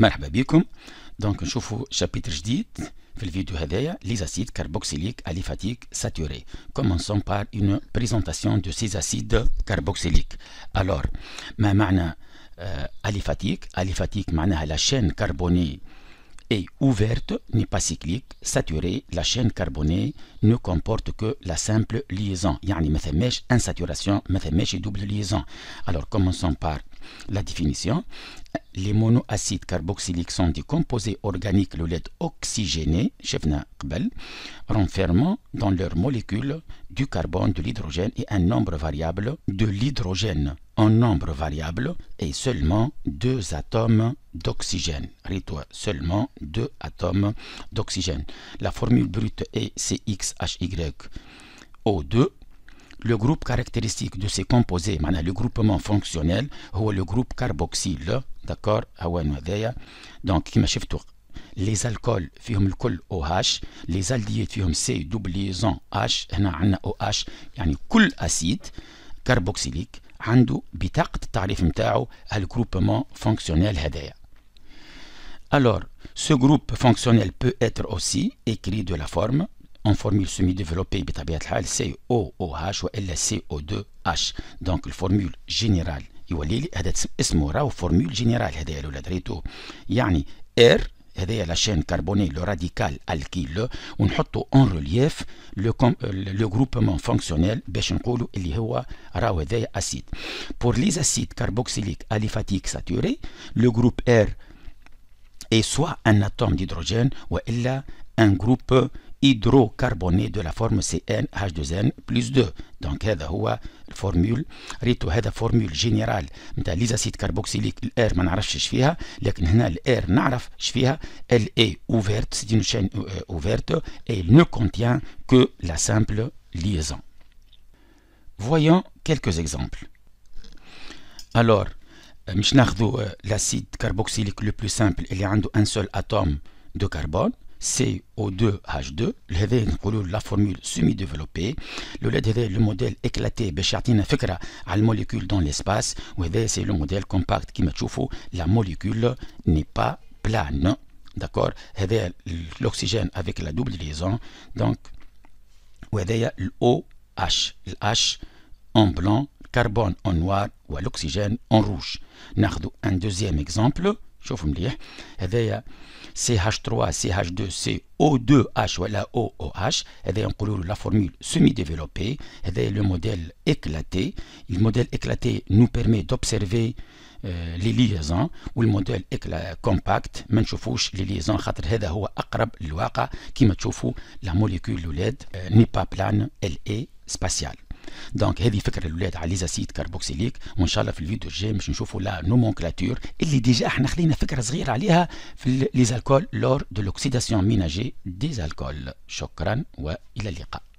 مرحبا بكم دونك chapitre je chapitre في الفيديو les acides carboxyliques aliphatiques saturés commençons par une présentation de ces acides carboxyliques alors ما معنى euh, aliphatique aliphatique à la chaîne carbonée est ouverte, n'est pas cyclique, saturée, la chaîne carbonée ne comporte que la simple liaison. Yani, insaturation, double liaison. Alors, commençons par la définition les monoacides carboxyliques sont des composés organiques lait oxygénés, renfermant dans leurs molécules du carbone, de l'hydrogène et un nombre variable de l'hydrogène. Un nombre variable et seulement deux atomes d'oxygène. seulement deux atomes d'oxygène. La formule brute est CXHYO2 le groupe caractéristique de ces composés, le groupement fonctionnel, ou le groupe carboxyle, d'accord, e donc les alcools فيهم الكل OH les aldéhydes فيهم C double liaison H هنا عندنا OH يعني كل اسيد كربوكسيليك عنده بطاقة التعريف نتاعو الجروبمون فونكسيونيل هذايا Alors, ce groupe fonctionnel peut être aussi écrit de la forme en formule semi-développée, c'est COOH ou LCO2H. Donc, la formule générale, il la c'est formule générale, c'est R, c'est la chaîne carbonée, le radical alkyle, on met en relief le, euh, groupement fonctionnel, il y a l'acide. Pour les acides carboxyliques aliphatiques saturés, le groupe R est soit un atome d'hydrogène ou elle groupe hydrocarboné de la forme CnH2n plus 2. Donc, la formule. Vous avez formule générale des acides carboxyliques, on ne connaît pas l'air, elle est ouverte, c'est une chaîne euh, euh, ouverte, et ne contient que la simple liaison. Voyons quelques exemples. Alors, euh, l'acide carboxylique le plus simple, il a un seul atome de carbone. CO2H2, la formule semi-développée, le modèle éclaté, Béchartine la molécule dans l'espace, c'est le modèle compact qui m'a la molécule n'est pas plane, d'accord, l'oxygène avec la double liaison, donc, OH, le H en blanc, carbone en noir, ou l'oxygène en rouge. Nardo, un deuxième exemple, Ceci est CH3CH2C O2H ou OOH. C'est la formule semi-développée. C'est le modèle éclaté. Le modèle éclaté nous permet d'observer euh, les liaisons. Le modèle compact nous montre les liaisons car c'est la plus rapide façon de la molécule LED. Euh, n'est pas plane, elle est spatiale. دونك هذه فكره الاولاد على ليزاسيد كاربوكسيليك وان شاء الله في الفيديو الجاي باش نشوفوا لا نومونكلاتور اللي ديجا احنا خلينا فكره صغيره عليها في ليزالكول لور دو لوكسيداسيون ميناجي ديزالكول شكرا والى اللقاء